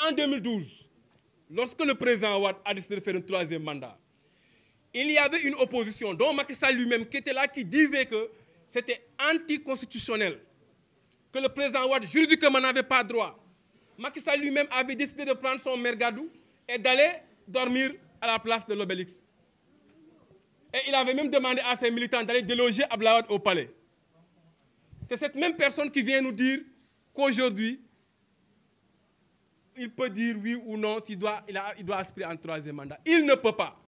En 2012, lorsque le président Ouad a décidé de faire un troisième mandat, il y avait une opposition, dont Macky lui-même, qui était là, qui disait que c'était anticonstitutionnel, que le président Ouad juridiquement n'avait pas droit. Macky lui-même avait décidé de prendre son mergadou et d'aller dormir à la place de l'obélix. Et il avait même demandé à ses militants d'aller déloger Ablaouad au palais. C'est cette même personne qui vient nous dire qu'aujourd'hui, il peut dire oui ou non s'il doit, il, doit aspirer un troisième mandat. Il ne peut pas.